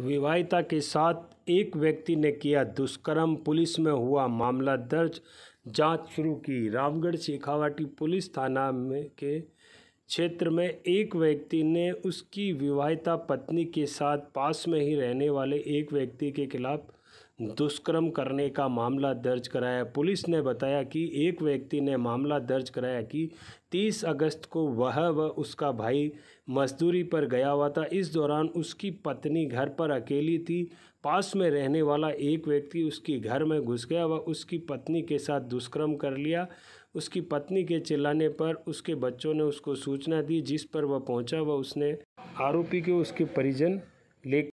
विवाहिता के साथ एक व्यक्ति ने किया दुष्कर्म पुलिस में हुआ मामला दर्ज जांच शुरू की रामगढ़ शेखावाटी पुलिस थाना में के क्षेत्र में एक व्यक्ति ने उसकी विवाहिता पत्नी के साथ पास में ही रहने वाले एक व्यक्ति के खिलाफ दुष्कर्म करने का मामला दर्ज कराया पुलिस ने बताया कि एक व्यक्ति ने मामला दर्ज कराया कि 30 अगस्त को वह व उसका भाई मजदूरी पर गया हुआ था इस दौरान उसकी पत्नी घर पर अकेली थी पास में रहने वाला एक व्यक्ति उसके घर में घुस गया व उसकी पत्नी के साथ दुष्कर्म कर लिया उसकी पत्नी के चिल्लाने पर उसके बच्चों ने उसको सूचना दी जिस पर वह पहुंचा व उसने आरोपी के उसके परिजन ले